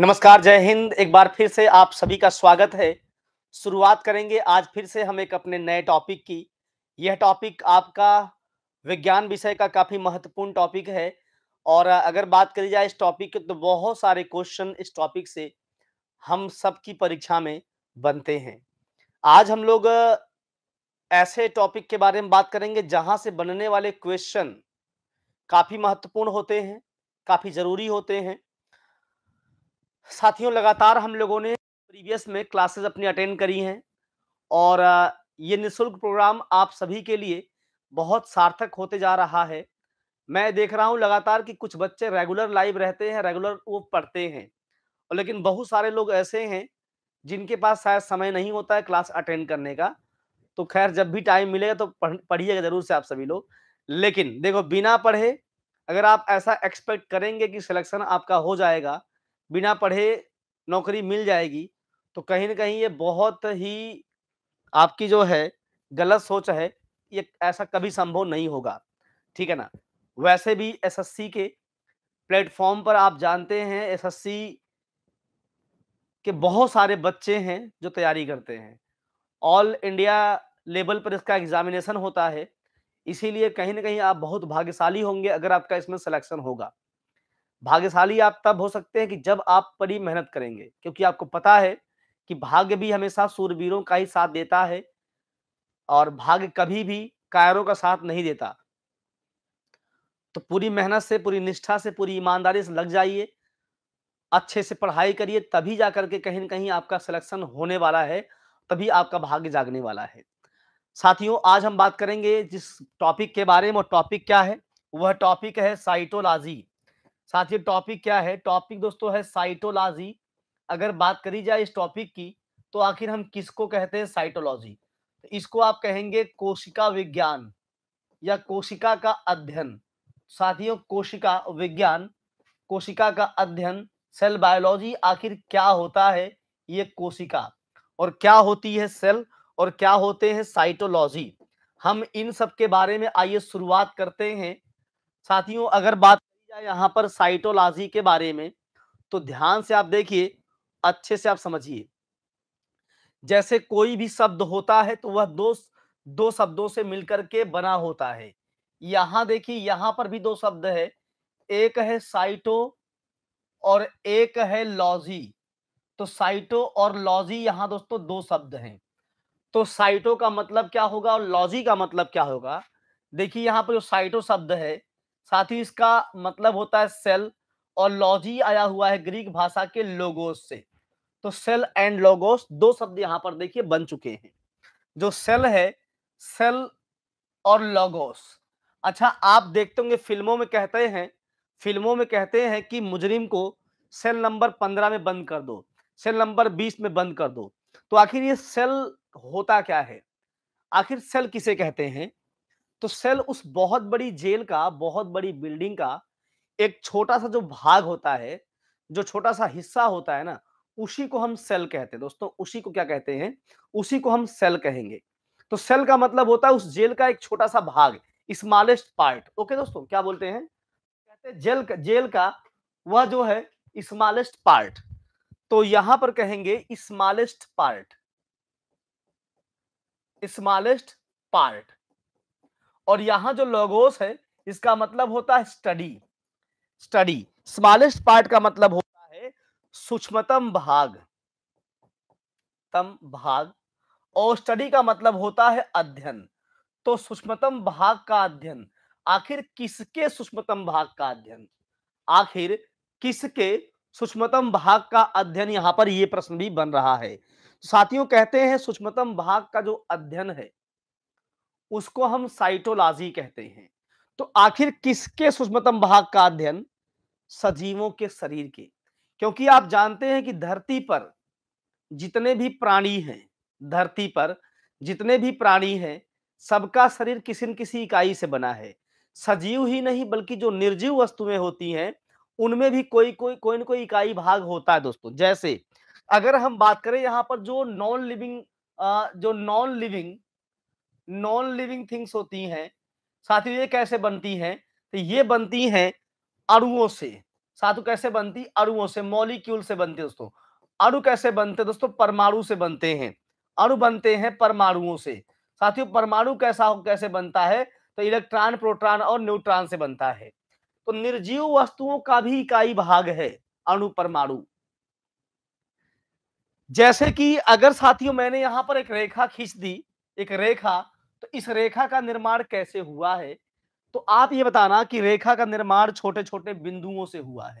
नमस्कार जय हिंद एक बार फिर से आप सभी का स्वागत है शुरुआत करेंगे आज फिर से हम एक अपने नए टॉपिक की यह टॉपिक आपका विज्ञान विषय का काफी महत्वपूर्ण टॉपिक है और अगर बात करी जाए इस टॉपिक की तो बहुत सारे क्वेश्चन इस टॉपिक से हम सबकी परीक्षा में बनते हैं आज हम लोग ऐसे टॉपिक के बारे में बात करेंगे जहां से बनने वाले क्वेश्चन काफी महत्वपूर्ण होते हैं काफी जरूरी होते हैं साथियों लगातार हम लोगों ने प्रीवियस में क्लासेस अपनी अटेंड करी हैं और ये निशुल्क प्रोग्राम आप सभी के लिए बहुत सार्थक होते जा रहा है मैं देख रहा हूँ लगातार कि कुछ बच्चे रेगुलर लाइव रहते हैं रेगुलर वो पढ़ते हैं और लेकिन बहुत सारे लोग ऐसे हैं जिनके पास शायद समय नहीं होता है क्लास अटेंड करने का तो खैर जब भी टाइम मिलेगा तो पढ़िएगा जरूर से आप सभी लोग लेकिन देखो बिना पढ़े अगर आप ऐसा एक्सपेक्ट करेंगे कि सिलेक्शन आपका हो जाएगा बिना पढ़े नौकरी मिल जाएगी तो कहीं ना कहीं ये बहुत ही आपकी जो है गलत सोच है ये ऐसा कभी संभव नहीं होगा ठीक है ना वैसे भी एसएससी के प्लेटफॉर्म पर आप जानते हैं एसएससी के बहुत सारे बच्चे हैं जो तैयारी करते हैं ऑल इंडिया लेवल पर इसका एग्जामिनेशन होता है इसीलिए कहीं ना कहीं आप बहुत भाग्यशाली होंगे अगर आपका इसमें सिलेक्शन होगा भाग्यशाली आप तब हो सकते हैं कि जब आप बड़ी मेहनत करेंगे क्योंकि आपको पता है कि भाग्य भी हमेशा सूरवीरों का ही साथ देता है और भाग्य कभी भी कायरों का साथ नहीं देता तो पूरी मेहनत से पूरी निष्ठा से पूरी ईमानदारी से लग जाइए अच्छे से पढ़ाई करिए तभी जा करके कहीं ना कहीं आपका सिलेक्शन होने वाला है तभी आपका भाग्य जागने वाला है साथियों आज हम बात करेंगे जिस टॉपिक के बारे में और टॉपिक क्या है वह टॉपिक है साइटोलॉजी साथ ही टॉपिक क्या है टॉपिक दोस्तों है साइटोलॉजी अगर बात करी जाए इस टॉपिक की तो आखिर हम किसको कहते हैं साइटोलॉजी तो इसको आप कहेंगे कोशिका विज्ञान या कोशिका का अध्ययन साथियों कोशिका विज्ञान कोशिका का अध्ययन सेल बायोलॉजी आखिर क्या होता है ये कोशिका और क्या होती है सेल और क्या होते हैं साइटोलॉजी हम इन सब के बारे में आइए शुरुआत करते हैं साथियों अगर बात किया यहाँ पर साइटोलॉजी के बारे में तो ध्यान से आप देखिए अच्छे से आप समझिए जैसे कोई भी शब्द होता है तो वह दो दो शब्दों से मिलकर के बना होता है यहां देखिए यहां पर भी दो शब्द है एक है साइटो और एक है लॉजी तो साइटो और लॉजी यहां दोस्तों दो शब्द हैं तो साइटो का मतलब क्या होगा और लॉजी का मतलब क्या होगा देखिए यहां पर जो साइटो शब्द है साथ ही इसका मतलब होता है सेल और लॉजी आया हुआ है ग्रीक भाषा के लोगोस से तो सेल एंड लोगोस दो शब्द यहाँ पर देखिए बन चुके हैं जो सेल है सेल और लोगोस अच्छा आप देखते होंगे फिल्मों में कहते हैं फिल्मों में कहते हैं कि मुजरिम को सेल नंबर पंद्रह में बंद कर दो सेल नंबर बीस में बंद कर दो तो आखिर ये सेल होता क्या है आखिर सेल किसे कहते हैं तो सेल उस बहुत बड़ी जेल का बहुत बड़ी बिल्डिंग का एक छोटा सा जो भाग होता है जो छोटा सा हिस्सा होता है ना उसी को हम सेल कहते हैं दोस्तों उसी को क्या कहते हैं उसी को हम सेल कहेंगे तो सेल का मतलब होता है उस जेल का एक छोटा सा भाग स्मॉलेस्ट पार्ट ओके दोस्तों क्या बोलते हैं कहते हैं जेल का जेल का वह जो है स्मॉलेस्ट पार्ट तो यहां पर कहेंगे स्मॉलेस्ट पार्ट स्मॉलेस्ट पार्ट और यहां जो लोगोस है इसका मतलब होता है स्टडी स्टडी स्मॉलेस्ट पार्ट का मतलब होता है सूक्ष्मतम भाग तम भाग और स्टडी का मतलब होता है अध्ययन तो सूक्ष्मतम भाग का अध्ययन आखिर किसके सूक्ष्मतम भाग का अध्ययन आखिर किसके सूक्ष्मतम भाग का अध्ययन यहां पर ये प्रश्न भी बन रहा है साथियों कहते हैं सूक्ष्मतम भाग का जो अध्ययन है उसको हम साइटोलॉजी कहते हैं तो आखिर किसके सुषमतम भाग का अध्ययन सजीवों के शरीर के क्योंकि आप जानते हैं कि धरती पर जितने भी प्राणी हैं धरती पर जितने भी प्राणी हैं सबका शरीर किसी न किसी इकाई से बना है सजीव ही नहीं बल्कि जो निर्जीव वस्तुएं होती हैं उनमें भी कोई कोई कोई न कोई इकाई भाग होता है दोस्तों जैसे अगर हम बात करें यहाँ पर जो नॉन लिविंग जो non living non living things होती हैं साथियों ये कैसे बनती हैं तो ये बनती हैं अणुओं से साथियों कैसे बनती अणुओं से मॉलिक्यूल से बनते दोस्तों अणु कैसे बनते दोस्तों परमाणु से बनते हैं अणु बनते हैं परमाणुओं से साथियों परमाणु कैसा कैसे बनता है तो इलेक्ट्रॉन प्रोट्रॉन और न्यूट्रॉन से बनता है तो निर्जीव वस्तुओं का भी इकाई भाग है अणु परमाणु जैसे कि अगर साथियों मैंने यहां पर एक रेखा खींच दी एक रेखा तो इस रेखा का निर्माण कैसे हुआ है तो आप ये बताना कि रेखा का निर्माण छोटे छोटे बिंदुओं से हुआ है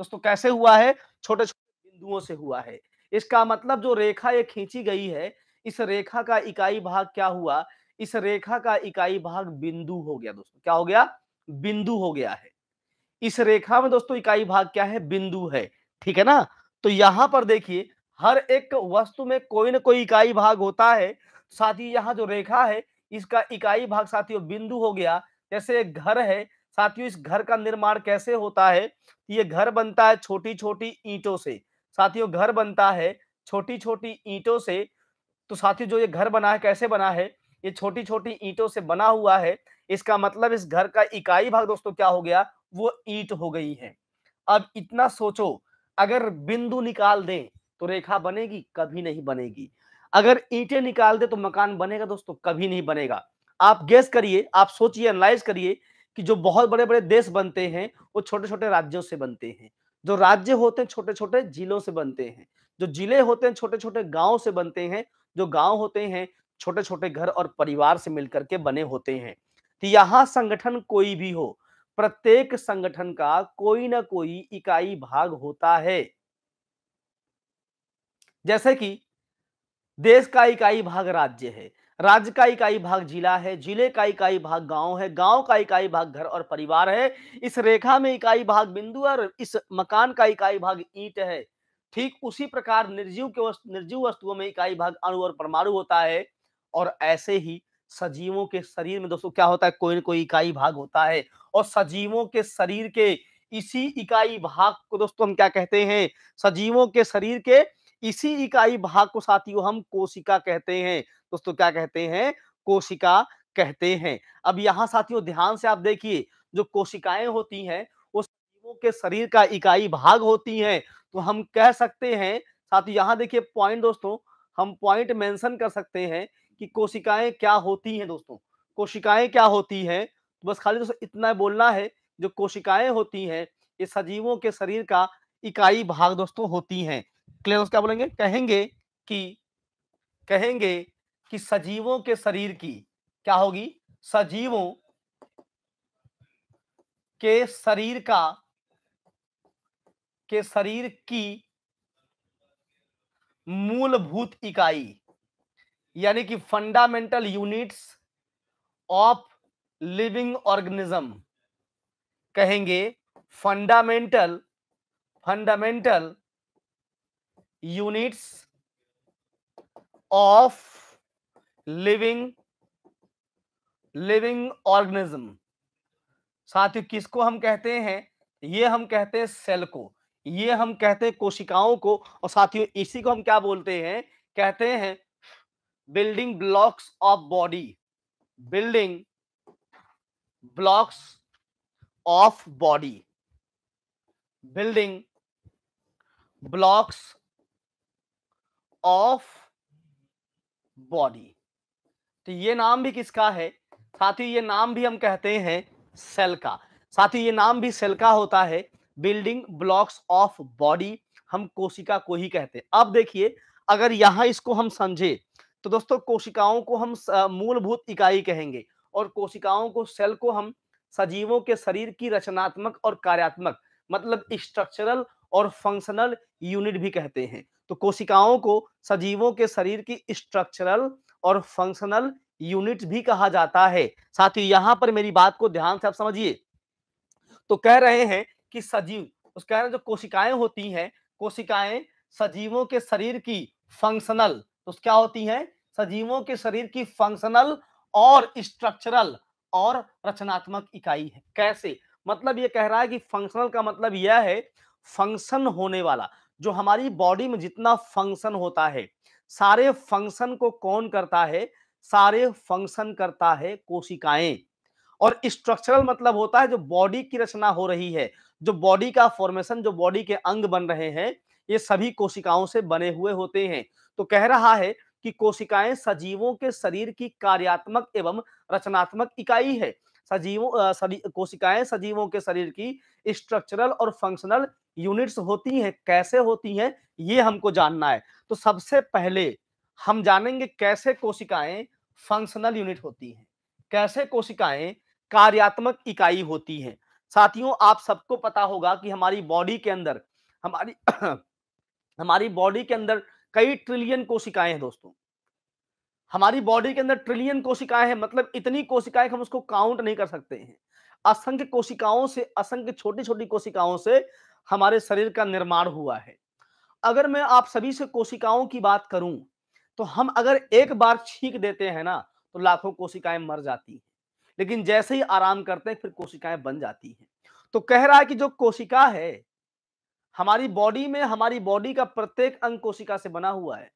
दोस्तों कैसे हुआ है छोटे छोटे बिंदुओं से हुआ है इसका मतलब जो रेखा ये खींची गई है इस रेखा का इकाई भाग क्या हुआ इस रेखा का इकाई भाग बिंदु हो गया दोस्तों क्या हो गया बिंदु हो गया है इस रेखा में दोस्तों इकाई भाग क्या है बिंदु है ठीक है ना तो यहां पर देखिए हर एक वस्तु में कोई ना कोई इकाई भाग होता है साथ ही यहाँ जो रेखा है इसका इकाई भाग साथियों बिंदु हो गया जैसे एक घर है साथियों इस घर का निर्माण कैसे होता है तो ये घर बनता है छोटी छोटी ईंटों से साथियों घर बनता है छोटी छोटी ईंटों से तो साथियों जो ये घर बना है कैसे बना है ये छोटी छोटी ईंटों से बना हुआ है इसका मतलब इस घर का इकाई भाग दोस्तों क्या हो गया वो ईट हो गई है अब इतना सोचो अगर बिंदु निकाल दें तो रेखा बनेगी कभी नहीं बनेगी अगर ईटे निकाल दे तो मकान बनेगा दोस्तों कभी नहीं बनेगा आप गैस करिए आप सोचिए एनालाइज करिए कि जो बहुत बड़े बड़े देश बनते हैं वो छोटे छोटे राज्यों से बनते हैं जो राज्य होते हैं छोटे छोटे जिलों से बनते हैं जो जिले होते हैं छोटे छोटे गाँव से बनते हैं जो गाँव होते हैं छोटे छोटे घर और परिवार से मिलकर के बने होते हैं तो यहाँ संगठन कोई भी हो प्रत्येक संगठन का कोई ना कोई इकाई भाग होता है जैसे कि देश का इकाई भाग राज्य है राज्य का इकाई भाग जिला है जिले का इकाई भाग गांव है गांव का इकाई भाग घर और परिवार है इस रेखा में इकाई भाग बिंदु और इस मकान का इकाई भाग ईट है ठीक उसी प्रकार निर्जीव के वस्तु निर्जीव वस्तुओं में इकाई भाग अणु और परमाणु होता है और ऐसे ही सजीवों के शरीर में दोस्तों क्या होता है कोई ना कोई इकाई भाग होता है और सजीवों के शरीर के इसी इकाई भाग को दोस्तों हम क्या कहते हैं सजीवों के शरीर के इसी इकाई भाग को साथियों हम कोशिका कहते हैं दोस्तों क्या कहते हैं कोशिका कहते हैं अब यहाँ साथियों ध्यान से आप देखिए जो कोशिकाएं होती हैं वो सजीवों के शरीर का इकाई भाग होती हैं तो हम कह सकते हैं साथ यहाँ देखिए पॉइंट दोस्तों हम पॉइंट मेंशन कर सकते हैं कि कोशिकाएं क्या होती हैं दोस्तों कोशिकाएं क्या होती हैं तो बस खाली दोस्तों इतना बोलना है जो कोशिकाएं होती हैं ये सजीवों के शरीर का इकाई भाग दोस्तों होती हैं क्लेरोस क्या बोलेंगे कहेंगे कि कहेंगे कि सजीवों के शरीर की क्या होगी सजीवों के शरीर का के शरीर की मूलभूत इकाई यानी कि fundamental units of living organism कहेंगे fundamental fundamental units of living living organism साथियों किसको हम कहते हैं ये हम कहते हैं सेल को ये हम कहते हैं कोशिकाओं को और साथियों इसी को हम क्या बोलते हैं कहते हैं building blocks of body building blocks of body building blocks of body तो ये नाम भी किसका है साथ ही ये नाम भी हम कहते हैं सेल का साथ ही ये नाम भी सेल का होता है बिल्डिंग ब्लॉक्स ऑफ बॉडी हम कोशिका को ही कहते हैं अब देखिए अगर यहां इसको हम समझे तो दोस्तों कोशिकाओं को हम मूलभूत इकाई कहेंगे और कोशिकाओं को सेल को हम सजीवों के शरीर की रचनात्मक और कार्यात्मक मतलब स्ट्रक्चरल और फंक्शनल यूनिट भी कहते हैं तो कोशिकाओं को सजीवों के शरीर की स्ट्रक्चरल और फंक्शनल यूनिट भी कहा जाता है साथ ही यहां पर मेरी बात को ध्यान से आप समझिए तो कह रहे हैं कि सजीव उस कह रहे हैं जो कोशिकाएं होती हैं कोशिकाएं सजीवों के शरीर की फंक्शनल तो क्या होती हैं सजीवों के शरीर की फंक्शनल और स्ट्रक्चरल और रचनात्मक इकाई है कैसे मतलब ये कह रहा है कि फंक्शनल का मतलब यह है फंक्शन होने वाला जो हमारी बॉडी में जितना फंक्शन होता है सारे फंक्शन को कौन करता है सारे फंक्शन करता है कोशिकाएं और स्ट्रक्चरल मतलब होता है जो बॉडी की रचना हो रही है जो बॉडी का फॉर्मेशन जो बॉडी के अंग बन रहे हैं ये सभी कोशिकाओं से बने हुए होते हैं तो कह रहा है कि कोशिकाएं सजीवों के शरीर की कार्यात्मक एवं रचनात्मक इकाई है सजीवों सजी कोशिकाएं सजीवों के शरीर की स्ट्रक्चरल और फंक्शनल यूनिट्स होती हैं कैसे होती हैं ये हमको जानना है तो सबसे पहले हम जानेंगे कैसे कोशिकाएं फंक्शनल यूनिट होती हैं कैसे कोशिकाएं कार्यात्मक इकाई होती हैं साथियों आप सबको पता होगा कि हमारी बॉडी के अंदर हमारी हमारी बॉडी के अंदर कई ट्रिलियन कोशिकाएं हैं दोस्तों हमारी बॉडी के अंदर ट्रिलियन कोशिकाएं हैं मतलब इतनी कोशिकाएं हम उसको काउंट नहीं कर सकते हैं असंख्य कोशिकाओं से असंख्य छोटी छोटी कोशिकाओं से हमारे शरीर का निर्माण हुआ है अगर मैं आप सभी से कोशिकाओं की बात करूं तो हम अगर एक बार छींक देते हैं ना तो लाखों कोशिकाएं मर जाती हैं लेकिन जैसे ही आराम करते हैं फिर कोशिकाएं बन जाती हैं तो कह रहा है कि जो कोशिका है हमारी बॉडी में हमारी बॉडी का प्रत्येक अंग कोशिका से बना हुआ है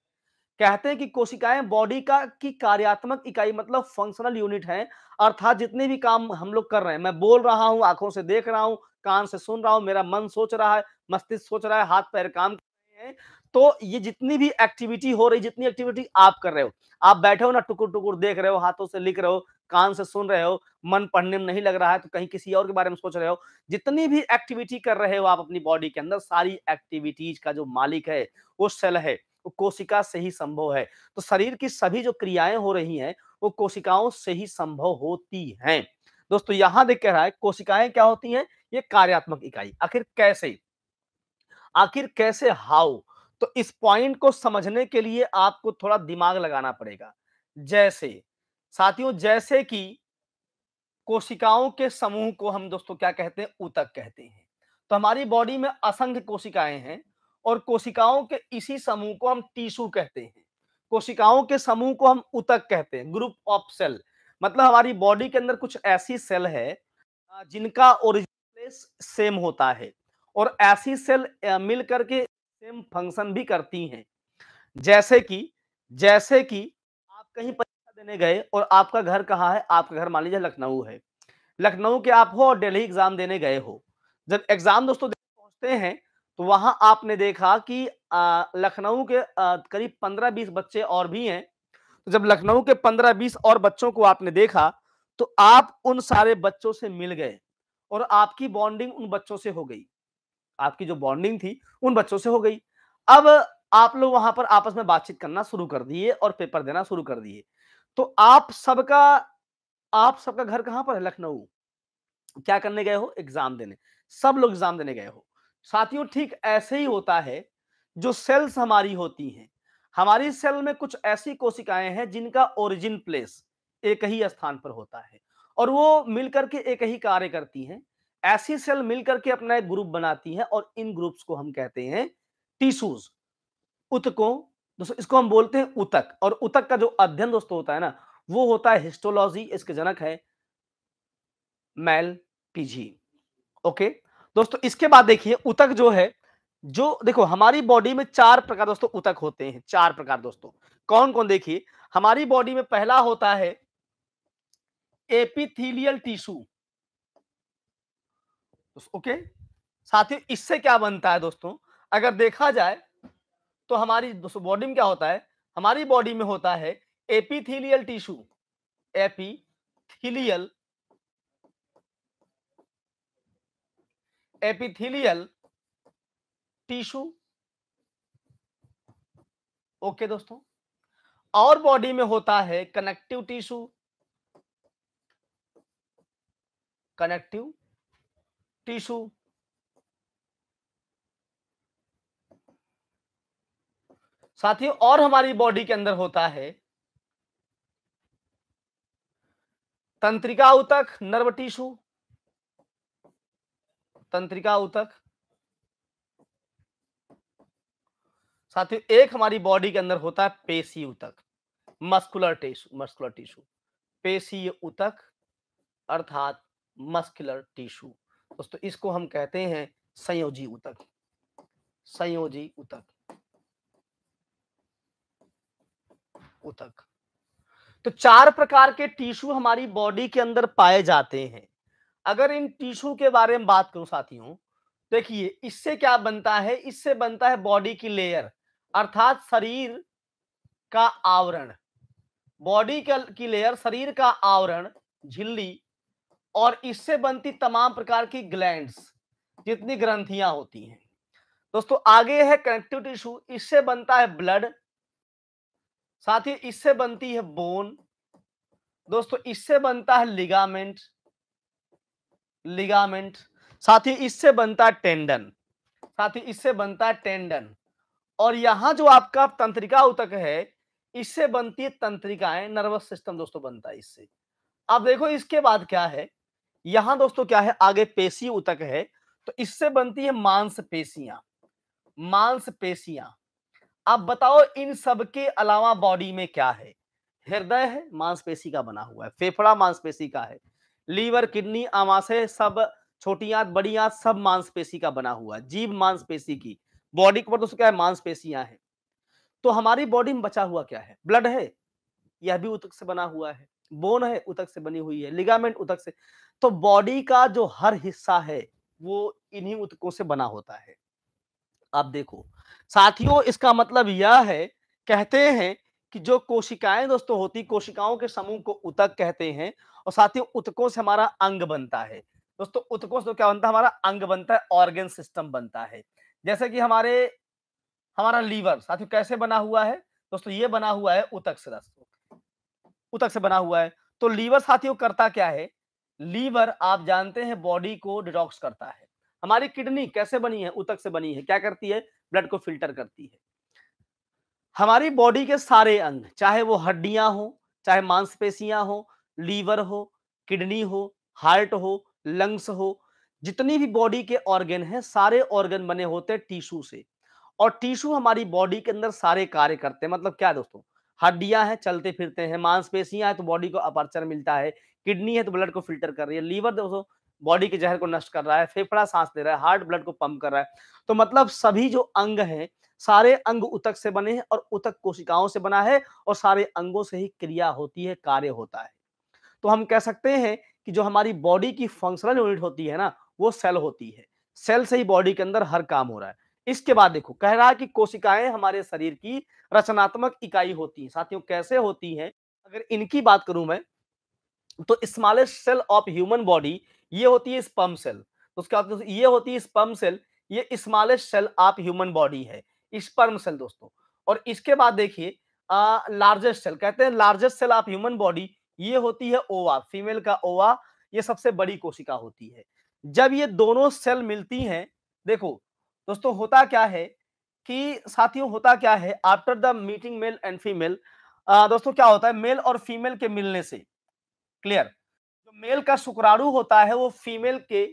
कहते हैं कि कोशिकाएं बॉडी का की कार्यात्मक इकाई मतलब फंक्शनल यूनिट है अर्थात जितने भी काम हम लोग कर रहे हैं मैं बोल रहा हूं आंखों से देख रहा हूं कान से सुन रहा हूं मेरा मन सोच रहा है मस्तिष्क सोच रहा है हाथ पैर काम कर रहे हैं तो ये जितनी भी एक्टिविटी हो रही जितनी एक्टिविटी आप कर रहे हो आप बैठे हो ना टुकुर टुकुर देख रहे हो हाथों से लिख रहे हो कान से सुन रहे हो मन पढ़ने में नहीं लग रहा है तो कहीं किसी और के बारे में सोच रहे हो जितनी भी एक्टिविटी कर रहे हो आप अपनी बॉडी के अंदर सारी एक्टिविटीज का जो मालिक है वो सेल है कोशिका से ही संभव है तो शरीर की सभी जो क्रियाएं हो रही हैं वो कोशिकाओं से ही संभव होती हैं दोस्तों यहां देख कह रहा है कोशिकाएं क्या होती हैं ये कार्यात्मक इकाई आखिर कैसे आखिर कैसे हाउ तो इस पॉइंट को समझने के लिए आपको थोड़ा दिमाग लगाना पड़ेगा जैसे साथियों जैसे कि कोशिकाओं के समूह को हम दोस्तों क्या कहते हैं ऊतक कहते हैं तो हमारी बॉडी में असंख्य कोशिकाएं हैं और कोशिकाओं के इसी समूह को हम टीशू कहते हैं कोशिकाओं के समूह को हम उतक कहते हैं ग्रुप ऑफ सेल मतलब हमारी बॉडी के अंदर कुछ ऐसी सेल है जिनका ओरिजिनल सेम होता है और ऐसी सेल मिल करके सेम फंक्शन भी करती हैं जैसे कि जैसे कि आप कहीं परीक्षा देने गए और आपका घर कहाँ है आपका घर मान लीजिए लखनऊ है लखनऊ के आप हो और दिल्ली एग्जाम देने गए हो जब एग्जाम दोस्तों पहुंचते हैं तो वहां आपने देखा कि लखनऊ के करीब पंद्रह बीस बच्चे और भी हैं तो जब लखनऊ के पंद्रह बीस और बच्चों को आपने देखा तो आप उन सारे बच्चों से मिल गए और आपकी बॉन्डिंग उन बच्चों से हो गई आपकी जो बॉन्डिंग थी उन बच्चों से हो गई अब आप लोग वहां पर आपस में बातचीत करना शुरू कर दिए और पेपर देना शुरू कर दिए तो आप सबका आप सबका घर कहां पर है लखनऊ क्या करने गए हो एग्जाम देने सब लोग एग्जाम देने गए हो साथियों ठीक ऐसे ही होता है जो सेल्स हमारी होती हैं हमारी सेल में कुछ ऐसी कोशिकाएं हैं जिनका ओरिजिन प्लेस एक ही स्थान पर होता है और वो मिलकर के एक ही कार्य करती हैं ऐसी सेल मिलकर के अपना एक ग्रुप बनाती हैं और इन ग्रुप्स को हम कहते हैं टीशूज उतकों दोस्तों इसको हम बोलते हैं उतक और उतक का जो अध्ययन दोस्तों होता है ना वो होता है हिस्टोलॉजी इसके जनक है मैल पीजी ओके दोस्तों इसके बाद देखिए उतक जो है जो देखो हमारी बॉडी में चार प्रकार दोस्तों उतक होते हैं चार प्रकार दोस्तों कौन कौन देखिए हमारी बॉडी में पहला होता है एपिथीलियल टिश्यू ओके साथियों इससे क्या बनता है दोस्तों अगर देखा जाए तो हमारी दोस्तों बॉडी में क्या होता है हमारी बॉडी में होता है epithelial tissue epithelial epithelial tissue okay दोस्तों और बॉडी में होता है कनेक्टिव टिश्यू कनेक्टिव टिश्यू ही और हमारी बॉडी के अंदर होता है तंत्रिका उतक नर्व टिश्यू तंत्रिका उतक साथियों एक हमारी बॉडी के अंदर होता है पेशी उतक मस्कुलर टिश्यू मस्कुलर टिश्यू पेशी उतक अर्थात मस्कुलर टिश्यू दोस्तों इसको हम कहते हैं संयोजी उतक संयोजी उतक उतक तो चार प्रकार के टिश्यू हमारी बॉडी के अंदर पाए जाते हैं अगर इन टिश्यू के बारे में बात करूं साथियों देखिए इससे क्या बनता है इससे बनता है बॉडी की लेयर अर्थात शरीर का आवरण बॉडी की लेयर शरीर का आवरण झिल्ली और इससे बनती तमाम प्रकार की ग्लैंड्स जितनी ग्रंथियां होती हैं दोस्तों आगे है कनेक्टिव टिश्यू इससे बनता है ब्लड साथ ही इससे बनती है बोन दोस्तों इससे बनता है लिगामेंट लिगामेंट साथ ही इससे बनता टेंडन साथ ही इससे बनता टेंडन और यहाँ जो आपका तंत्रिका उतक है इससे बनती है तंत्रिकाएं नर्वस सिस्टम दोस्तों बनता है इससे अब देखो इसके बाद क्या है यहां दोस्तों क्या है आगे पेशी उतक है तो इससे बनती है मांसपेशियां मांसपेशियां अब बताओ इन सब के अलावा बॉडी में क्या है हृदय है मांसपेशी का बना हुआ है फेफड़ा मांसपेशी का है लीवर किडनी आमाशय सब छोटी आंत बड़ी आंत सब मांसपेशी का बना हुआ जीव मांसपेशी की बॉडी के ऊपर दोस्तों क्या है मांसपेशियां हैं तो हमारी बॉडी में बचा हुआ क्या है ब्लड है यह भी उतक से बना हुआ है बोन है उतक से बनी हुई है लिगामेंट उतक से तो बॉडी का जो हर हिस्सा है वो इन्हीं उतकों से बना होता है आप देखो साथियों इसका मतलब यह है कहते हैं कि जो कोशिकाएं दोस्तों होती कोशिकाओं के समूह को उतक कहते हैं और साथ ही उत्कों से हमारा अंग बनता है दोस्तों उत्कों से तो क्या बनता है हमारा अंग बनता है ऑर्गेन सिस्टम बनता है जैसे कि हमारे हमारा लीवर साथियों कैसे बना हुआ है दोस्तों ये बना हुआ है उतक से दोस्तों उतक से बना हुआ है तो लीवर साथियों करता क्या है लीवर आप जानते हैं बॉडी को डिटॉक्स करता है हमारी किडनी कैसे बनी है उतक से बनी है क्या करती है ब्लड को फिल्टर करती है हमारी बॉडी के सारे अंग चाहे वो हड्डियां हो चाहे मांसपेशियां हो लीवर हो किडनी हो हार्ट हो लंग्स हो जितनी भी बॉडी के ऑर्गन हैं सारे ऑर्गन बने होते हैं टीशू से और टीशू हमारी बॉडी के अंदर सारे कार्य करते हैं मतलब क्या दोस्तों हड्डियां हैं चलते फिरते हैं मांसपेशियां हैं तो बॉडी को अपर्चर मिलता है किडनी है तो ब्लड को फिल्टर कर रही है लीवर दोस्तों बॉडी के जहर को नष्ट कर रहा है फेफड़ा सांस दे रहा है हार्ट ब्लड को पंप कर रहा है तो मतलब सभी जो अंग हैं सारे अंग उतक से बने हैं और उतक कोशिकाओं से बना है और सारे अंगों से ही क्रिया होती है कार्य होता है तो हम कह सकते हैं कि जो हमारी बॉडी की फंक्शनल यूनिट होती है ना वो सेल होती है सेल से ही बॉडी के अंदर हर काम हो रहा है इसके बाद देखो कह रहा है कि कोशिकाएं हमारे शरीर की रचनात्मक इकाई होती है साथियों कैसे होती है अगर इनकी बात करूं मैं तो smallest cell of human body ये होती है स्पम सेल तो उसके बाद ये होती है स्पम सेल ये smallest cell of human body है स्पर्म सेल दोस्तों और इसके बाद देखिए लार्जेस्ट सेल कहते हैं largest cell of human body ये होती है ओवा फीमेल का ओवा ये सबसे बड़ी कोशिका होती है जब ये दोनों सेल मिलती हैं देखो दोस्तों होता क्या है कि साथियों होता क्या है after the meeting male and female दोस्तों क्या होता है मेल और फीमेल के मिलने से क्लियर जो मेल का शुक्राणु होता है वो फीमेल के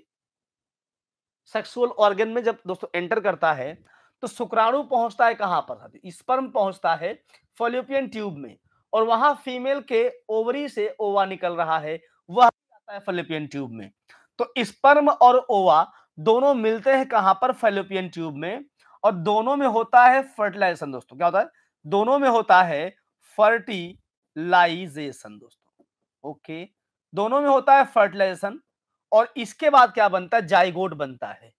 सेक्सुअल ऑर्गन में जब दोस्तों एंटर करता है तो शुक्राणु पहुंचता है कहां पर स्पर्म पहुंचता है फॉलियोपियन ट्यूब में और वहां फीमेल के ओवरी से ओवा निकल रहा है वह जाता है फेलोपियन ट्यूब में तो स्पर्म और ओवा दोनों मिलते हैं कहां पर फेलोपियन ट्यूब में और दोनों में होता है फर्टिलाइजेशन दोस्तों क्या होता है दोनों में होता है फर्टिलाइजेशन दोस्तों ओके दोनों में होता है फर्टिलाइजेशन और इसके बाद क्या बनता है जाइगोट बनता है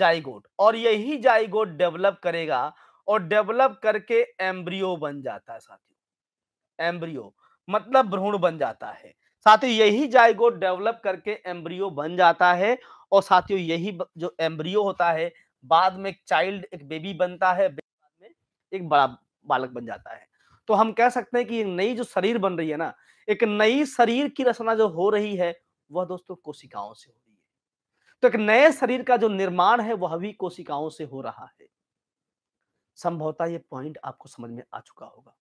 जाइगोट और यही जाइगोट डेवलप करेगा और डेवलप करके एम्ब्रियो बन जाता है साथियों एम्ब्रियो मतलब भ्रूण बन जाता है साथियों यही जायगोट डेवलप करके एम्ब्रियो बन जाता है और साथियों यही जो एम्ब्रियो होता है बाद में एक चाइल्ड एक बेबी बनता है बाद में एक बड़ा बालक बन जाता है तो हम कह सकते हैं कि नई जो शरीर बन रही है ना एक नई शरीर की रचना जो हो रही है वह दोस्तों कोशिकाओं से हो रही है तो एक नए शरीर का जो निर्माण है वह भी कोशिकाओं से हो रहा है संभवतः ये पॉइंट आपको समझ में आ चुका होगा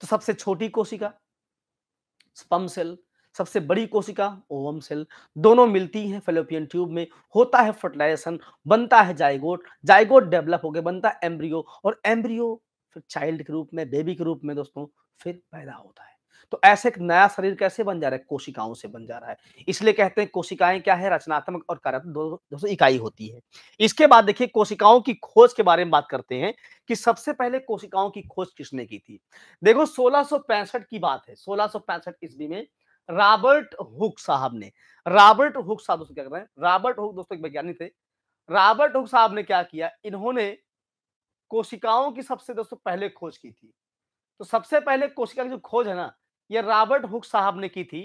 तो सबसे छोटी कोशिका स्पम सेल सबसे बड़ी कोशिका ओवम सेल दोनों मिलती हैं फेलोपियन ट्यूब में होता है फर्टिलाइजेशन बनता है जाइगोट जाइगोट डेवलप हो गया बनता है एम्ब्रियो और एम्ब्रियो फिर चाइल्ड के रूप में बेबी के रूप में दोस्तों फिर पैदा होता है तो ऐसे एक नया शरीर कैसे बन जा रहा है कोशिकाओं से बन जा रहा है इसलिए कहते हैं कोशिकाएं क्या है रचनात्मक और कार्यात्मक दोस्तों इकाई होती है इसके बाद देखिए कोशिकाओं की खोज के बारे में बात करते हैं कि सबसे पहले कोशिकाओं की खोज किसने की थी देखो सोलह की बात है सोलह ईस्वी में रॉबर्ट हुक साहब ने रॉबर्ट हुक साहब दोस्तों क्या कर रहे हैं रॉबर्ट हुक दोस्तों एक वैज्ञानिक थे रॉबर्ट हुक साहब ने क्या किया इन्होंने कोशिकाओं की सबसे दोस्तों पहले खोज की थी तो सबसे पहले कोशिका की जो खोज है ना ये रॉबर्ट हुक साहब ने की थी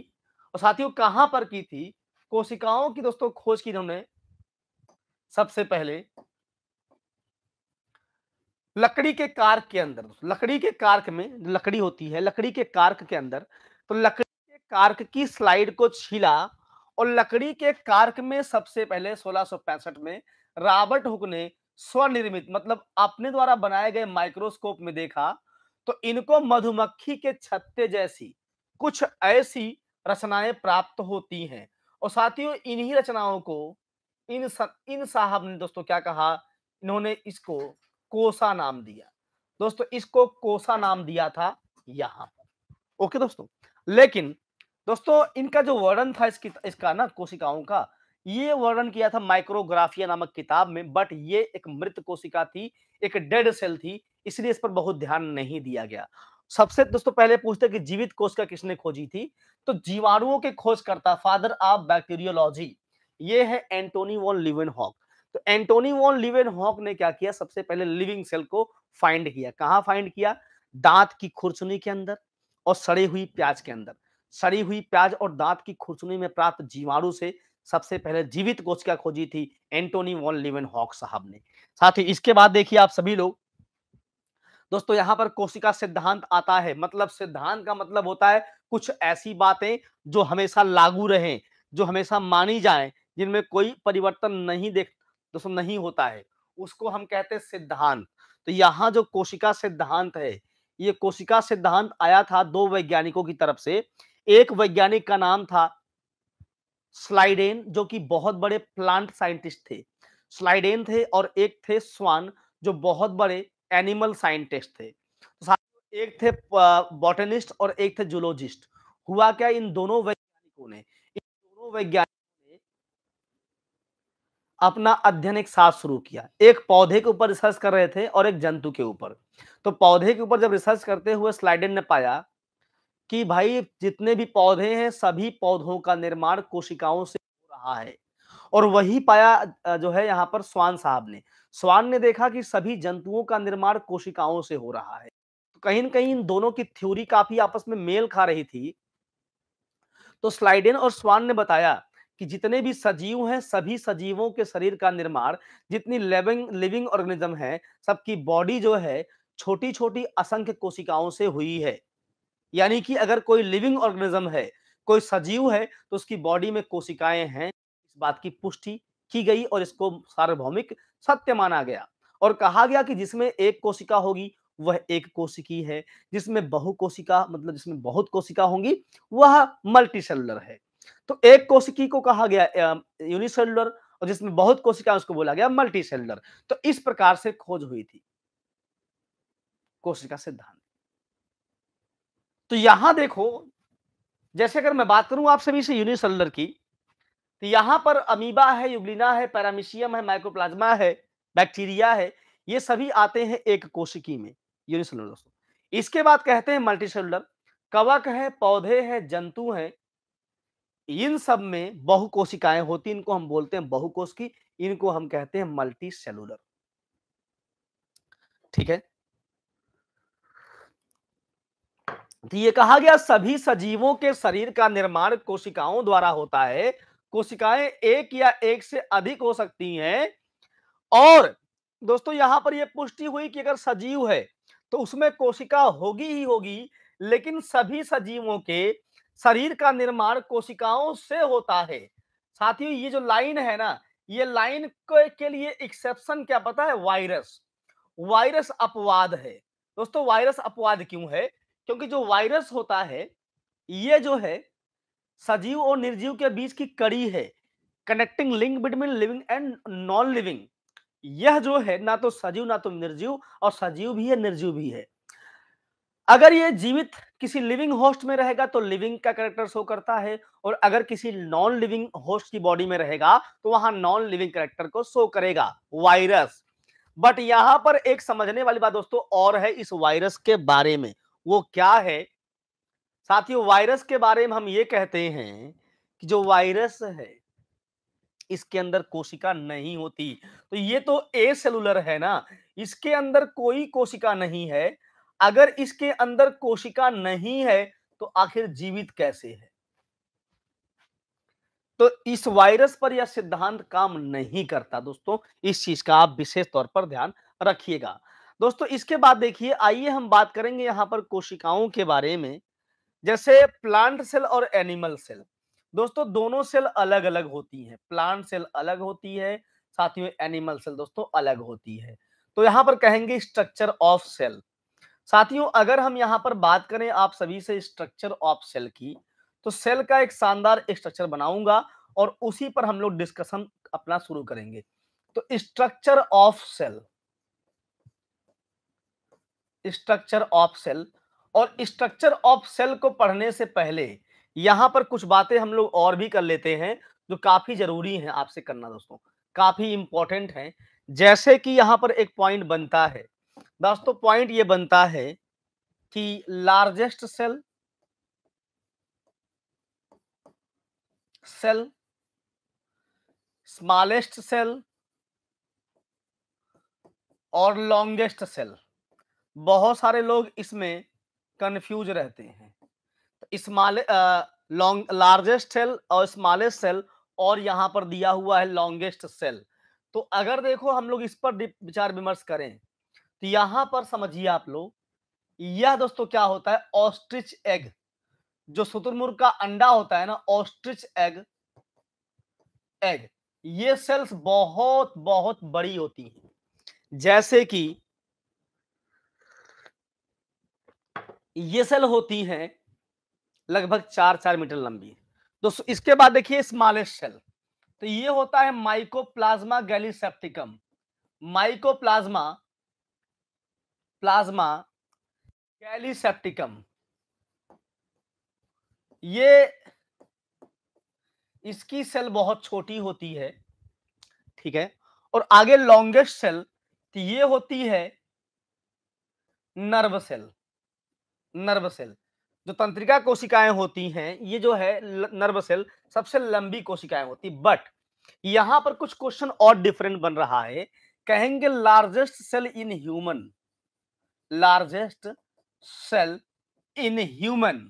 और साथियों कहां पर की थी कोशिकाओं की दोस्तों खोज की इन्होंने सबसे पहले लकड़ी के कार्क के अंदर लकड़ी के कार्क में लकड़ी होती है लकड़ी के कार्क के अंदर तो लकड़ी के कार्क की स्लाइड को छीला और लकड़ी के कार्क में सबसे पहले सोलह में रॉबर्ट हुक ने स्वनिर्मित मतलब अपने द्वारा बनाए गए माइक्रोस्कोप में देखा तो इनको मधुमक्खी के छत्ते जैसी कुछ ऐसी रचनाएं प्राप्त होती हैं और साथियों इन्हीं रचनाओं को इन इन साहब ने दोस्तों क्या कहा इन्होंने इसको कोसा नाम दिया दोस्तों इसको कोसा नाम दिया था यहां पर ओके दोस्तों लेकिन दोस्तों इनका जो वर्णन था इसकी इसका ना कोशिकाओं का ये वर्णन किया था माइक्रोग्राफिया नामक किताब में बट ये एक मृत कोशिका थी एक डेड सेल थी इसलिए इस पर बहुत ध्यान नहीं दिया गया सबसे दोस्तों पहले पूछते कि जीवित कोशिका किसने खोजी थी तो जीवाणुओं के खोजकर्ता फादर ऑफ बैक्टीरियोलॉजी ये है एंटोनी वॉन लिवेन हॉक तो एंटोनी वॉन लिवेन हॉक ने क्या किया सबसे पहले लिविंग सेल को फाइंड किया कहाँ फाइंड किया दांत की खुरचुनी के अंदर और सड़ी हुई प्याज के अंदर सड़ी हुई प्याज और दांत की खुरचुनी में प्राप्त जीवाणु से सबसे पहले जीवित कोशिका खोजी थी एंटोनी वॉन लिवन हॉक साहब ने साथ ही इसके बाद देखिए आप सभी लोग दोस्तों यहाँ पर कोशिका सिद्धांत आता है मतलब सिद्धांत का मतलब होता है कुछ ऐसी बातें जो हमेशा लागू रहे जो हमेशा मानी जाए जिनमें कोई परिवर्तन नहीं देख दोस्तों नहीं होता है उसको हम कहते हैं सिद्धांत तो यहाँ जो कोशिका सिद्धांत है ये कोशिका सिद्धांत आया था दो वैज्ञानिकों की तरफ से एक वैज्ञानिक का नाम था स्लाइडेन जो कि बहुत बड़े प्लांट साइंटिस्ट थे स्लाइडेन थे और एक थे स्वान जो बहुत बड़े एनिमल साइंटिस्ट थे एक थे बॉटनिस्ट और एक थे जूलॉजिस्ट हुआ क्या इन दोनों वैज्ञानिकों ने इन दोनों वैज्ञानिकों ने अपना अध्ययन एक साथ शुरू किया एक पौधे के ऊपर रिसर्च कर रहे थे और एक जंतु के ऊपर तो पौधे के ऊपर जब रिसर्च करते हुए स्लाइडेन ने पाया कि भाई जितने भी पौधे हैं सभी पौधों का निर्माण कोशिकाओं से हो रहा है और वही पाया जो है यहाँ पर स्वान साहब ने स्वान ने देखा कि सभी जंतुओं का निर्माण कोशिकाओं से हो रहा है तो कहीं ना कहीं इन दोनों की थ्योरी काफी आपस में मेल खा रही थी तो स्लाइडेन और स्वान ने बताया कि जितने भी सजीव हैं सभी सजीवों के शरीर का निर्माण जितनी लिविंग लिविंग ऑर्गेनिज्म है सबकी बॉडी जो है छोटी छोटी असंख्य कोशिकाओं से हुई है यानी कि अगर कोई लिविंग ऑर्गेनिज्म है कोई सजीव है तो उसकी बॉडी में कोशिकाएं हैं इस बात की पुष्टि की गई और इसको सार्वभौमिक सत्य माना गया और कहा गया कि जिसमें एक कोशिका होगी वह एक कोशिकी है जिसमें बहु कोशिका मतलब जिसमें बहुत कोशिका होंगी वह मल्टी सेलुलर है तो एक कोशिकी को कहा गया यूनिसेलुलर और जिसमें बहुत कोशिका उसको बोला गया मल्टी सेलुलर तो इस प्रकार से खोज हुई थी कोशिका सिद्धांत तो यहां देखो जैसे अगर मैं बात करूं आप सभी से यूनिसेलुलर की तो यहां पर अमीबा है युगलिना है पैरामिशियम है माइक्रोप्लाज्मा है बैक्टीरिया है ये सभी आते हैं एक कोशिकी में यूनिसेलुलर दोस्तों इसके बाद कहते हैं मल्टीसेलुलर कवक है पौधे है जंतु है इन सब में बहु कोशिकाएं होती इनको हम बोलते हैं बहु कोशिकी इनको हम कहते हैं मल्टी सेलुलर ठीक है तो ये कहा गया सभी सजीवों के शरीर का निर्माण कोशिकाओं द्वारा होता है कोशिकाएं एक या एक से अधिक हो सकती हैं और दोस्तों यहां पर यह पुष्टि हुई कि अगर सजीव है तो उसमें कोशिका होगी ही होगी लेकिन सभी सजीवों के शरीर का निर्माण कोशिकाओं से होता है साथियों ये जो लाइन है ना ये लाइन के लिए एक्सेप्शन क्या पता है वायरस वायरस अपवाद है दोस्तों वायरस अपवाद क्यों है क्योंकि जो वायरस होता है ये जो है सजीव और निर्जीव के बीच की कड़ी है connecting link between living and non living यह जो है ना तो सजीव ना तो निर्जीव और सजीव भी है निर्जीव भी है अगर यह जीवित किसी लिविंग होस्ट में रहेगा तो लिविंग का करेक्टर शो करता है और अगर किसी नॉन लिविंग होस्ट की बॉडी में रहेगा तो वहां नॉन लिविंग करेक्टर को शो करेगा वायरस बट यहां पर एक समझने वाली बात दोस्तों और है इस वायरस के बारे में वो क्या है साथियों वायरस के बारे में हम ये कहते हैं कि जो वायरस है इसके अंदर कोशिका नहीं होती तो ये तो ए सेलुलर है ना इसके अंदर कोई कोशिका नहीं है अगर इसके अंदर कोशिका नहीं है तो आखिर जीवित कैसे है तो इस वायरस पर यह सिद्धांत काम नहीं करता दोस्तों इस चीज का आप विशेष तौर पर ध्यान रखिएगा दोस्तों इसके बाद देखिए आइए हम बात करेंगे यहाँ पर कोशिकाओं के बारे में जैसे प्लांट सेल और एनिमल सेल दोस्तों दोनों सेल अलग अलग होती हैं प्लांट सेल अलग होती है साथियों एनिमल सेल दोस्तों अलग होती है तो यहाँ पर कहेंगे स्ट्रक्चर ऑफ सेल साथियों अगर हम यहाँ पर बात करें आप सभी से स्ट्रक्चर ऑफ सेल की तो सेल का एक शानदार स्ट्रक्चर बनाऊंगा और उसी पर हम लोग डिस्कशन अपना शुरू करेंगे तो structure of cell structure of cell और स्ट्रक्चर ऑफ सेल को पढ़ने से पहले यहां पर कुछ बातें हम लोग और भी कर लेते हैं जो काफी जरूरी हैं आपसे करना दोस्तों काफी इंपॉर्टेंट हैं जैसे कि यहां पर एक पॉइंट बनता है दोस्तों पॉइंट ये बनता है कि largest cell cell smallest cell और लॉन्गेस्ट सेल बहुत सारे लोग इसमें कंफ्यूज रहते हैं स्मॉल लॉन्ग लार्जेस्ट सेल और स्मॉलेस्ट सेल और यहाँ पर दिया हुआ है लॉन्गेस्ट सेल तो अगर देखो हम लोग इस पर विचार विमर्श करें तो यहाँ पर समझिए आप लोग यह दोस्तों क्या होता है ऑस्ट्रिच एग जो शुतुरमुर्ग का अंडा होता है ना ऑस्ट्रिच एग एग ये सेल्स बहुत बहुत बड़ी होती हैं जैसे कि ये सेल होती हैं लगभग चार चार मीटर लंबी दोस्तों इसके बाद देखिए स्मॉलेस्ट सेल तो ये होता है mycoplasma gallisepticum mycoplasma plasma gallisepticum ये इसकी सेल बहुत छोटी होती है ठीक है और आगे लॉन्गेस्ट सेल तो ये होती है नर्व सेल नर्व सेल जो तंत्रिका कोशिकाएं होती हैं ये जो है नर्व सेल सबसे लंबी कोशिकाएं होती बट यहां पर कुछ क्वेश्चन और डिफरेंट बन रहा है कहेंगे largest cell in human largest cell in human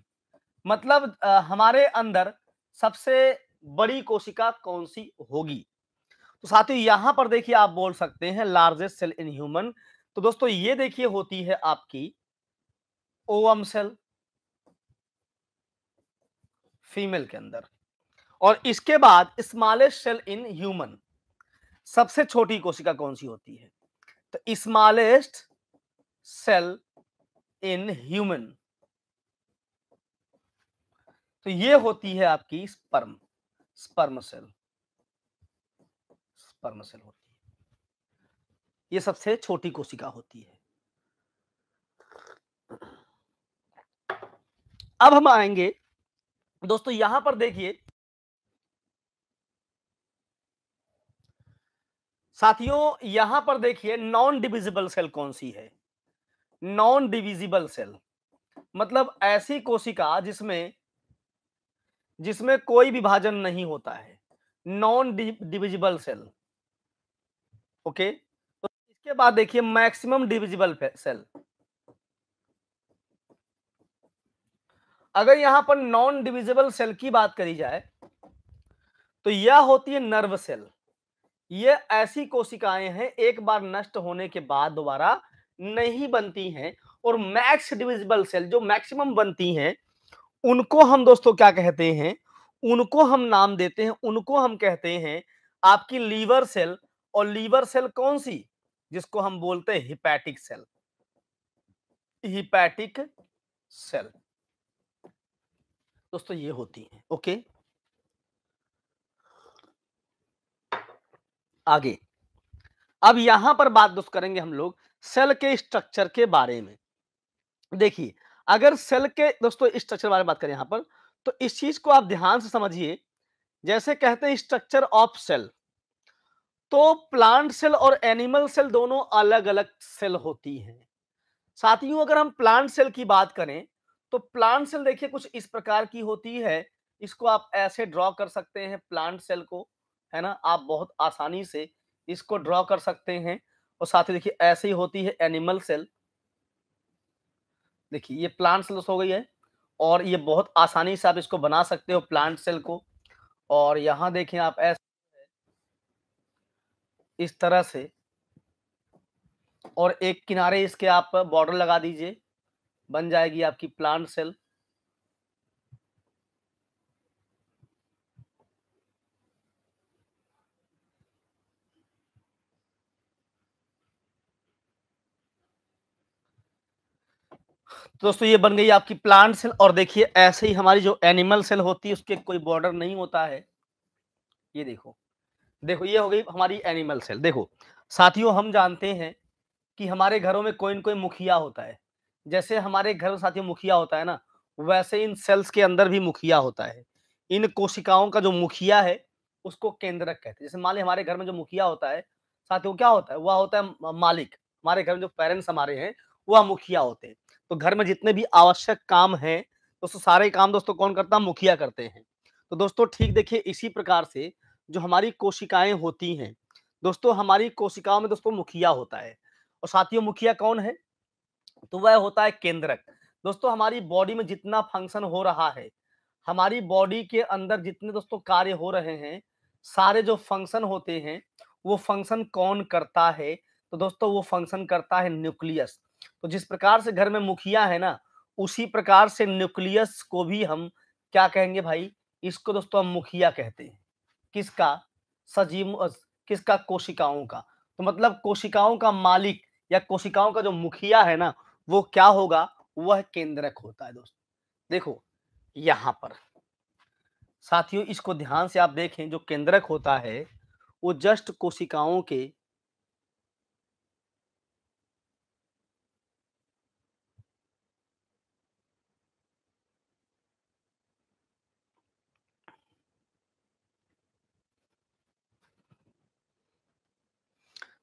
मतलब आ, हमारे अंदर सबसे बड़ी कोशिका कौन सी होगी तो साथियों यहां पर देखिए आप बोल सकते हैं लार्जेस्ट सेल इन ह्यूमन तो दोस्तों ये देखिए होती है आपकी ओवम सेल फीमेल के अंदर और इसके बाद स्मॉलेस्ट सेल इन ह्यूमन सबसे छोटी कोशिका कौन सी होती है तो स्मॉलेस्ट सेल इन ह्यूमन तो ये होती है आपकी sperm sperm cell sperm cell होती है ये सबसे छोटी कोशिका होती है अब हम आएंगे दोस्तों यहां पर देखिए साथियों यहां पर देखिए नॉन डिविजिबल सेल कौन सी है नॉन डिविजिबल सेल मतलब ऐसी कोशिका जिसमें जिसमें कोई विभाजन नहीं होता है नॉन डिविजिबल सेल ओके तो इसके बाद देखिए मैक्सिमम डिविजिबल सेल अगर यहां पर नॉन डिविजिबल सेल की बात करी जाए तो यह होती है नर्व सेल ये ऐसी कोशिकाएं हैं एक बार नष्ट होने के बाद दोबारा नहीं बनती हैं और मैक्स डिविजिबल सेल जो मैक्सिमम बनती हैं उनको हम दोस्तों क्या कहते हैं उनको हम नाम देते हैं उनको हम कहते हैं आपकी लीवर सेल और लीवर सेल कौन सी जिसको हम बोलते हैं हिपैटिक सेल हिपैटिक सेल दोस्तों ये होती हैं ओके आगे अब यहां पर बात दोस्त करेंगे हम लोग सेल के स्ट्रक्चर के बारे में देखिए अगर सेल के दोस्तों स्ट्रक्चर बारे में बात करें यहां पर तो इस चीज को आप ध्यान से समझिए जैसे कहते हैं स्ट्रक्चर ऑफ सेल तो प्लांट सेल और एनिमल सेल दोनों अलग अलग सेल होती हैं साथियों अगर हम प्लांट सेल की बात करें तो प्लांट सेल देखिए कुछ इस प्रकार की होती है इसको आप ऐसे ड्रॉ कर सकते हैं प्लांट सेल को है ना आप बहुत आसानी से इसको ड्रॉ कर सकते हैं और साथ ही देखिए ऐसे ही होती है एनिमल सेल देखिए ये प्लांट सेल्स हो गई है और ये बहुत आसानी से आप इसको बना सकते हो प्लांट सेल को और यहाँ देखें आप ऐसे इस तरह से और एक किनारे इसके आप बॉर्डर लगा दीजिए बन जाएगी आपकी प्लांट सेल तो दोस्तों ये बन गई आपकी प्लांट सेल और देखिए ऐसे ही हमारी जो एनिमल सेल होती है उसके कोई बॉर्डर नहीं होता है ये देखो देखो ये हो गई हमारी एनिमल सेल देखो साथियों हम जानते हैं कि हमारे घरों में कोई ना कोई मुखिया होता है जैसे हमारे घर साथियों मुखिया होता है ना वैसे इन सेल्स के अंदर भी मुखिया होता है इन कोशिकाओं का जो मुखिया है उसको केंद्रक कहते हैं जैसे मान ली हमारे घर में जो मुखिया होता है साथियों क्या होता है वह होता है मालिक हमारे घर में जो पेरेंट्स हमारे हैं वह मुखिया होते हैं तो घर में जितने भी आवश्यक काम हैं दोस्तों सारे काम दोस्तों कौन करता है मुखिया करते हैं तो दोस्तों ठीक देखिए इसी प्रकार से जो हमारी कोशिकाएं होती हैं दोस्तों हमारी कोशिकाओं में दोस्तों मुखिया होता है और साथियों मुखिया कौन है तो वह होता है केंद्रक दोस्तों हमारी बॉडी में जितना फंक्शन हो रहा है हमारी बॉडी के अंदर जितने दोस्तों कार्य हो रहे हैं सारे जो फंक्शन होते हैं वो फंक्शन कौन करता है तो दोस्तों वो फंक्शन करता है न्यूक्लियस तो जिस प्रकार से घर में मुखिया है ना उसी प्रकार से न्यूक्लियस को भी हम क्या कहेंगे भाई इसको दोस्तों हम मुखिया कहते हैं किसका सजीव किसका कोशिकाओं का तो मतलब कोशिकाओं का मालिक या कोशिकाओं का जो मुखिया है ना वो क्या होगा वह केंद्रक होता है दोस्तों देखो यहां पर साथियों इसको ध्यान से आप देखें जो केंद्रक होता है वो जस्ट कोशिकाओं के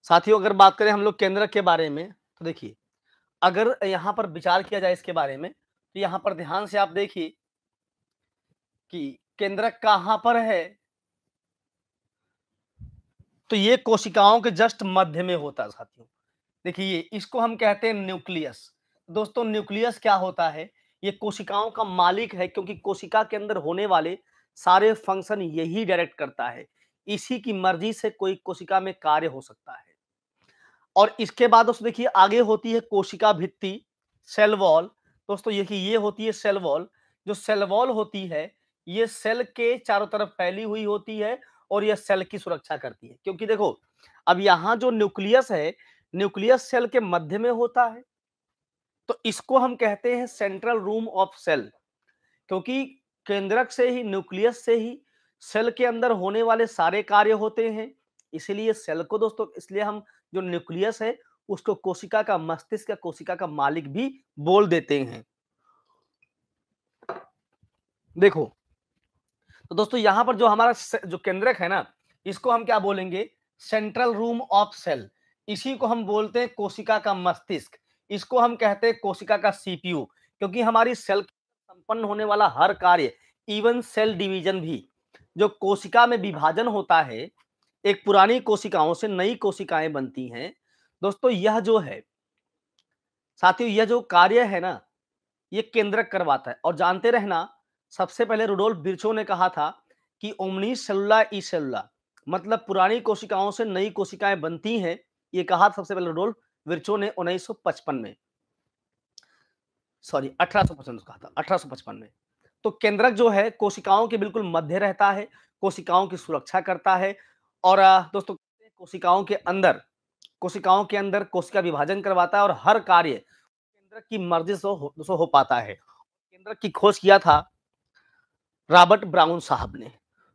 साथियों अगर बात करें हम लोग केंद्रक के बारे में तो देखिए अगर यहाँ पर विचार किया जाए इसके बारे में तो यहाँ पर ध्यान से आप देखिए कि केंद्रक कहाँ पर है तो ये कोशिकाओं के जस्ट मध्य में होता है साथियों देखिए इसको हम कहते हैं न्यूक्लियस दोस्तों न्यूक्लियस क्या होता है ये कोशिकाओं का मालिक है क्योंकि कोशिका के अंदर होने वाले सारे फंक्शन यही डायरेक्ट करता है इसी की मर्जी से कोई कोशिका में कार्य हो सकता है और इसके बाद दोस्तों देखिए आगे होती है कोशिका भित्ति सेल वॉल दोस्तों देखिए ये होती है सेल वॉल जो सेल वॉल होती है ये सेल के चारों तरफ फैली हुई होती है और यह सेल की सुरक्षा करती है क्योंकि देखो अब यहाँ जो न्यूक्लियस है न्यूक्लियस सेल के मध्य में होता है तो इसको हम कहते हैं सेंट्रल रूम ऑफ सेल क्योंकि केंद्रक से ही न्यूक्लियस से ही सेल के अंदर होने वाले सारे कार्य होते हैं इसीलिए सेल को दोस्तों इसलिए हम जो न्यूक्लियस है उसको कोशिका का मस्तिष्क या कोशिका का मालिक भी बोल देते हैं देखो तो दोस्तों यहां पर जो हमारा जो केंद्रक है ना इसको हम क्या बोलेंगे सेंट्रल रूम ऑफ सेल इसी को हम बोलते हैं कोशिका का मस्तिष्क इसको हम कहते हैं कोशिका का सीपीयू क्योंकि हमारी सेल संपन्न होने वाला हर कार्य इवन सेल डिवीजन भी जो कोशिका में विभाजन होता है एक पुरानी कोशिकाओं से नई कोशिकाएं बनती हैं दोस्तों यह जो है साथियों यह जो कार्य है ना ये केंद्रक करवाता है और जानते रहना सबसे पहले रुडोल्फ बिरचो ने कहा था कि ओमनी सेलुला ई सेलुला मतलब पुरानी कोशिकाओं से नई कोशिकाएं बनती हैं ये कहा सबसे पहले रुडोल्फ बिरचो ने 1955 में सॉरी पचपन कहा था पचपन में तो केंद्रक जो है कोशिकाओं के बिल्कुल मध्य रहता है कोशिकाओं की सुरक्षा करता है और दोस्तों कोशिकाओं के अंदर कोशिकाओं के अंदर कोशिका विभाजन करवाता है और हर कार्य केंद्रक की मर्जी से हो, हो पाता है केंद्रक की खोज किया था रॉबर्ट ब्राउन साहब ने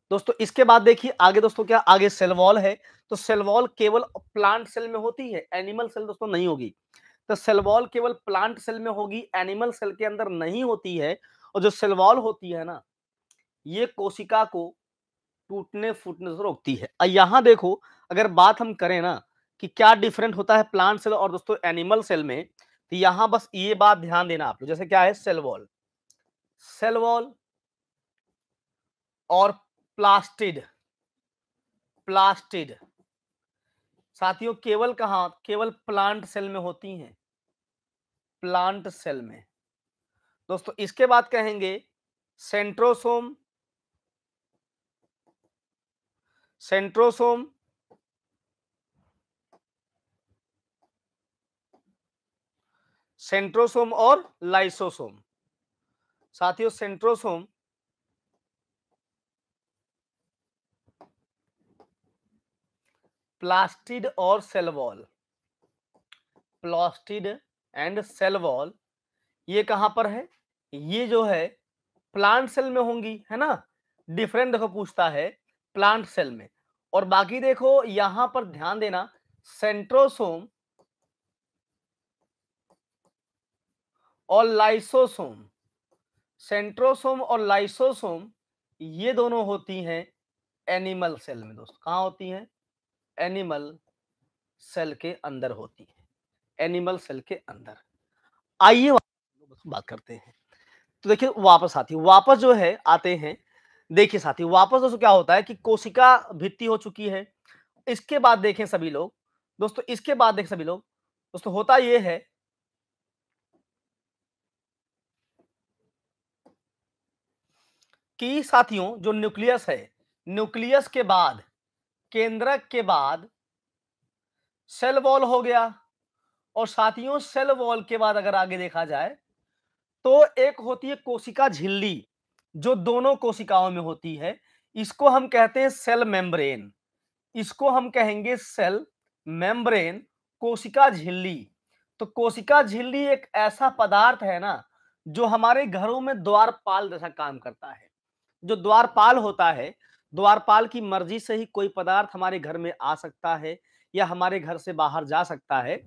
दोस्तों इसके बाद देखिए आगे दोस्तों क्या आगे सेलवॉल है तो सेलवॉल केवल प्लांट सेल में होती है एनिमल सेल दोस्तों नहीं होगी तो सेलवॉल केवल प्लांट सेल में होगी एनिमल सेल के अंदर नहीं होती है और जो सेलवॉल होती है ना ये कोशिका को टूटने फूटने से रोकती है यहाँ देखो अगर बात हम करें ना कि क्या डिफरेंट होता है प्लांट सेल और दोस्तों एनिमल सेल में तो यहां बस ये बात ध्यान देना आप लोग जैसे क्या है सेल वॉल सेल वॉल और प्लास्टिड प्लास्टिड साथियों केवल कहा केवल प्लांट सेल में होती हैं प्लांट सेल में दोस्तों इसके बाद कहेंगे सेंट्रोसोम सेंट्रोसोम सेंट्रोसोम और लाइसोसोम साथियों सेंट्रोसोम प्लास्टिड और cell wall plastid and cell wall ये कहां पर है ये जो है प्लांट सेल में होंगी है ना डिफरेंट देखो पूछता है प्लांट सेल में और बाकी देखो यहां पर ध्यान देना सेंट्रोसोम और लाइसोसोम सेंट्रोसोम और लाइसोसोम ये दोनों होती हैं एनिमल सेल में दोस्तों कहा होती हैं एनिमल सेल के अंदर होती है एनिमल सेल के अंदर आइए बात करते हैं तो देखिए वापस आती है वापस जो है आते हैं देखिए साथी वापस दोस्तों क्या होता है कि कोशिका भित्ति हो चुकी है इसके बाद देखें सभी लोग दोस्तों इसके बाद देखें सभी लोग दोस्तों होता यह है कि साथियों जो न्यूक्लियस है न्यूक्लियस के बाद केंद्रक के बाद सेल वॉल हो गया और साथियों सेल वॉल के बाद अगर आगे देखा जाए तो एक होती है कोशिका झिल्ली जो दोनों कोशिकाओं में होती है इसको हम कहते हैं सेल मेम्ब्रेन इसको हम कहेंगे सेल मेम्ब्रेन कोशिका झिल्ली तो कोशिका झिल्ली एक ऐसा पदार्थ है ना जो हमारे घरों में द्वारपाल जैसा काम करता है जो द्वारपाल होता है द्वारपाल की मर्जी से ही कोई पदार्थ हमारे घर में आ सकता है या हमारे घर से बाहर जा सकता है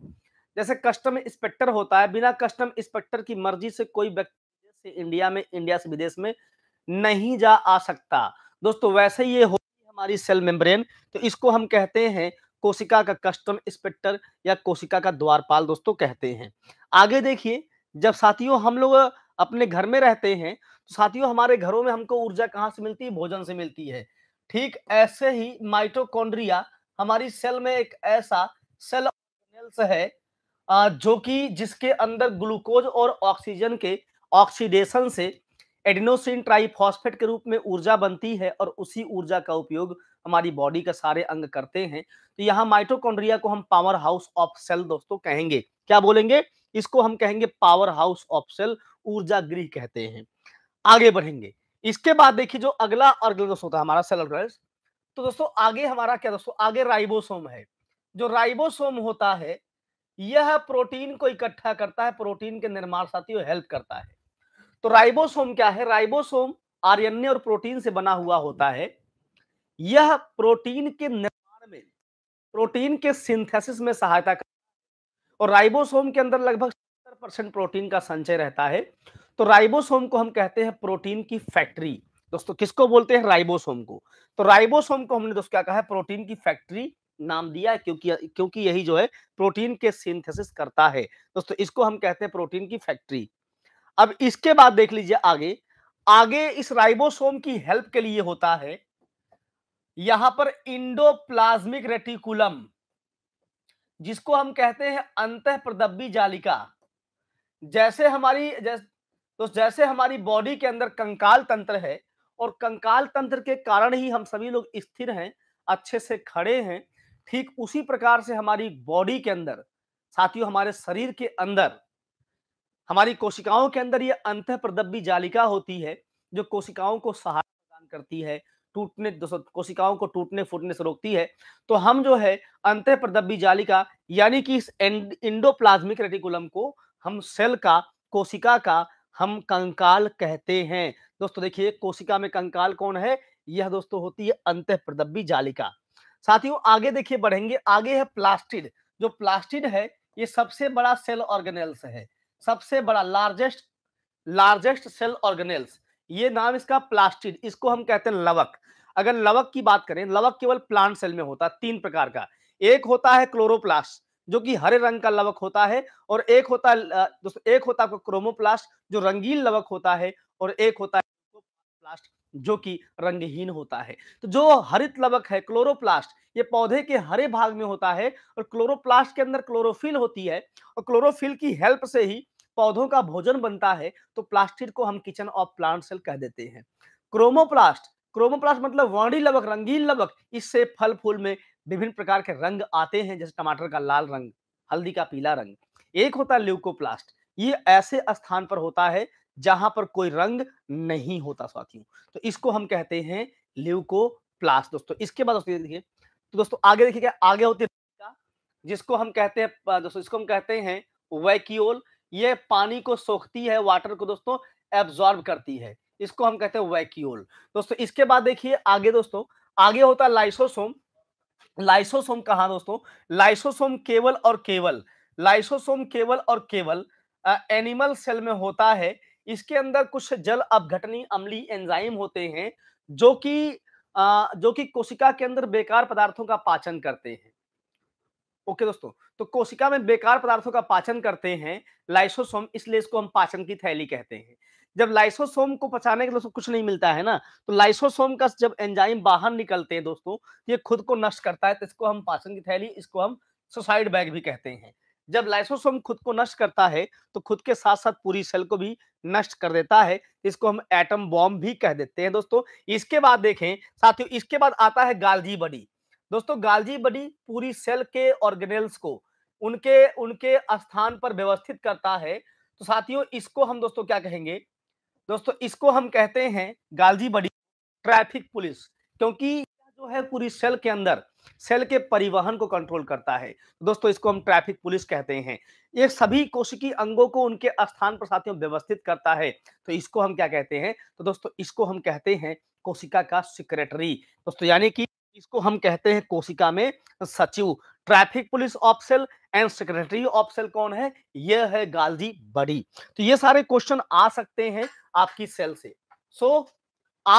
जैसे कस्टम इंस्पेक्टर होता है बिना कस्टम इंस्पेक्टर की मर्जी से कोई व्यक्ति इंडिया में इंडिया से विदेश में नहीं जा आ सकता दोस्तों वैसे ही ये होती है हमारी सेल मेम्ब्रेन तो इसको हम कहते हैं कोशिका का कस्टम स्पेक्टर या कोशिका का द्वारपाल दोस्तों कहते हैं आगे देखिए जब साथियों हम लोग अपने घर में रहते हैं तो साथियों हमारे घरों में हमको ऊर्जा कहाँ से मिलती है भोजन से मिलती है ठीक ऐसे ही माइटोकॉन्ड्रिया हमारी सेल में एक ऐसा सेल है जो कि जिसके अंदर ग्लूकोज और ऑक्सीजन के ऑक्सीडेशन से एडिनोसिन ट्राइफॉस्फेट के रूप में ऊर्जा बनती है और उसी ऊर्जा का उपयोग हमारी बॉडी का सारे अंग करते हैं तो यहाँ माइटोकॉन्ड्रिया को हम पावर हाउस ऑफ सेल दोस्तों कहेंगे क्या बोलेंगे इसको हम कहेंगे पावर हाउस ऑफ सेल ऊर्जा गृह कहते हैं आगे बढ़ेंगे इसके बाद देखिए जो अगला ऑर्गेन होता है हमारा सेल तो दोस्तों आगे हमारा क्या दोस्तों आगे राइबोसोम है जो राइबोसोम होता है यह प्रोटीन को इकट्ठा करता है प्रोटीन के निर्माण साथियों हेल्प करता है तो राइबोसोम क्या है राइबोसोम आरएनए और प्रोटीन से बना हुआ होता है यह प्रोटीन के निर्माण में प्रोटीन के सिंथेसिस में सहायता करता है और राइबोसोम के अंदर लगभग सत्तर परसेंट प्रोटीन का संचय रहता है तो राइबोसोम को हम कहते हैं प्रोटीन की फैक्ट्री दोस्तों किसको बोलते हैं राइबोसोम को तो राइबोसोम को हमने दोस्तों क्या कहा है प्रोटीन की फैक्ट्री नाम दिया है क्योंकि क्योंकि यही जो है प्रोटीन के सिंथेसिस करता है दोस्तों इसको हम कहते हैं प्रोटीन की फैक्ट्री अब इसके बाद देख लीजिए आगे आगे इस राइबोसोम की हेल्प के लिए होता है यहां पर इंडोप्लाज्मिक रेटिकुलम जिसको हम कहते हैं अंत प्रदब्बी जालिका जैसे हमारी जैस, तो जैसे हमारी बॉडी के अंदर कंकाल तंत्र है और कंकाल तंत्र के कारण ही हम सभी लोग स्थिर हैं अच्छे से खड़े हैं ठीक उसी प्रकार से हमारी बॉडी के अंदर साथियों हमारे शरीर के अंदर हमारी कोशिकाओं के अंदर ये अंत प्रदब्बी जालिका होती है जो कोशिकाओं को सहारा प्रदान करती है टूटने कोशिकाओं को टूटने फूटने से रोकती है तो हम जो है अंत प्रदब्बी जालिका यानी कि इस इंडोप्लाज्मिक रेटिकुलम को हम सेल का कोशिका का हम कंकाल कहते हैं दोस्तों देखिए कोशिका में कंकाल कौन है यह दोस्तों होती है अंत प्रदब्बी जालिका साथियों आगे देखिए बढ़ेंगे आगे है प्लास्टिड जो प्लास्टिड है ये सबसे बड़ा सेल ऑर्गेनेल्स है सबसे बड़ा लार्जेस्ट लार्जेस्ट सेल ऑर्गेनेल्स ये नाम इसका प्लास्टिड इसको हम कहते हैं लवक अगर लवक की बात करें लवक केवल प्लांट सेल में होता है तीन प्रकार का एक होता है क्लोरोप्लास्ट जो कि हरे रंग का लवक होता है और एक होता है एक होता है क्रोमोप्लास्ट जो रंगीन लवक होता है और एक होता है प्लास्ट जो कि रंगहीन होता है तो जो हरित लवक है क्लोरोप्लास्ट ये पौधे के हरे भाग में होता है और क्लोरोप्लास्ट के अंदर क्लोरोफिल होती है और क्लोरोफिल की हेल्प से ही पौधों का भोजन बनता है तो प्लास्टिड को हम किचन ऑफ प्लांट सेल कह देते हैं क्रोमोप्लास्ट क्रोमोप्लास्ट मतलब वाणी लवक रंगीन लवक इससे फल फूल में विभिन्न प्रकार के रंग आते हैं जैसे टमाटर का लाल रंग हल्दी का पीला रंग एक होता है ल्यूकोप्लास्ट ये ऐसे स्थान पर होता है जहां पर कोई रंग नहीं होता साथियों तो इसको हम कहते हैं ल्यूको प्लास्ट दोस्तों इसके बाद दोस्तों देखिए तो दोस्तों आगे देखिए क्या आगे होती है जिसको हम कहते हैं दोस्तों इसको हम कहते हैं वैक्यूल ये पानी को सोखती है वाटर को दोस्तों एब्जॉर्ब करती है इसको हम कहते हैं वैक्यूल दोस्तों इसके बाद देखिए आगे दोस्तों आगे होता है लाइसोसोम लाइसोसोम कहा दोस्तों लाइसोसोम केवल और केवल लाइसोसोम केवल और केवल एनिमल सेल में होता है इसके अंदर कुछ जल अपघटनी अम्ली एंजाइम होते हैं जो कि जो कि कोशिका के अंदर बेकार पदार्थों का पाचन करते हैं ओके दोस्तों तो कोशिका में बेकार पदार्थों का पाचन करते हैं लाइसोसोम इसलिए इसको हम पाचन की थैली कहते हैं जब लाइसोसोम को पचाने के दोस्तों कुछ नहीं मिलता है ना तो लाइसोसोम का जब एंजाइम बाहर निकलते हैं दोस्तों ये खुद को नष्ट करता है तो इसको हम पाचन की थैली इसको हम सुसाइड बैग भी कहते हैं जब लाइसोसोम खुद को नष्ट करता है तो खुद के साथ साथ पूरी सेल को भी नष्ट कर देता है इसको हम एटम बॉम्ब भी कह देते हैं दोस्तों इसके बाद देखें साथियों इसके बाद आता है गालजी बडी दोस्तों गालजी बडी पूरी सेल के ऑर्गेनेल्स को उनके उनके स्थान पर व्यवस्थित करता है तो साथियों इसको हम दोस्तों क्या कहेंगे दोस्तों इसको हम कहते हैं गालजी बडी ट्रैफिक पुलिस क्योंकि जो है पूरी सेल के अंदर सेल के परिवहन को कंट्रोल करता है तो दोस्तों इसको हम ट्रैफिक पुलिस कहते हैं ये सभी कोशिकी अंगों को उनके स्थान पर साथियों व्यवस्थित करता है तो इसको हम क्या कहते हैं तो दोस्तों इसको हम कहते हैं कोशिका का सेक्रेटरी दोस्तों यानी कि इसको हम कहते हैं कोशिका में सचिव traffic police of cell and secretary of cell कौन है यह है गालजी बड़ी तो ये सारे क्वेश्चन आ सकते हैं आपकी सेल से सो so,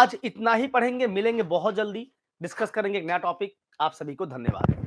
आज इतना ही पढ़ेंगे मिलेंगे बहुत जल्दी डिस्कस करेंगे एक नया टॉपिक आप सभी को धन्यवाद